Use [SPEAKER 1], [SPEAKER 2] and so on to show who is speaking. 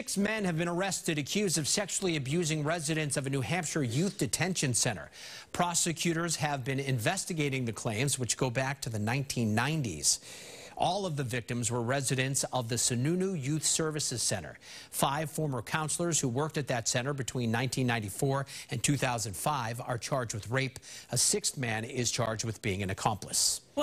[SPEAKER 1] Six men have been arrested accused of sexually abusing residents of a New Hampshire youth detention center. Prosecutors have been investigating the claims, which go back to the 1990s. All of the victims were residents of the Sununu Youth Services Center. Five former counselors who worked at that center between 1994 and 2005 are charged with rape. A sixth man is charged with being an accomplice.
[SPEAKER 2] Well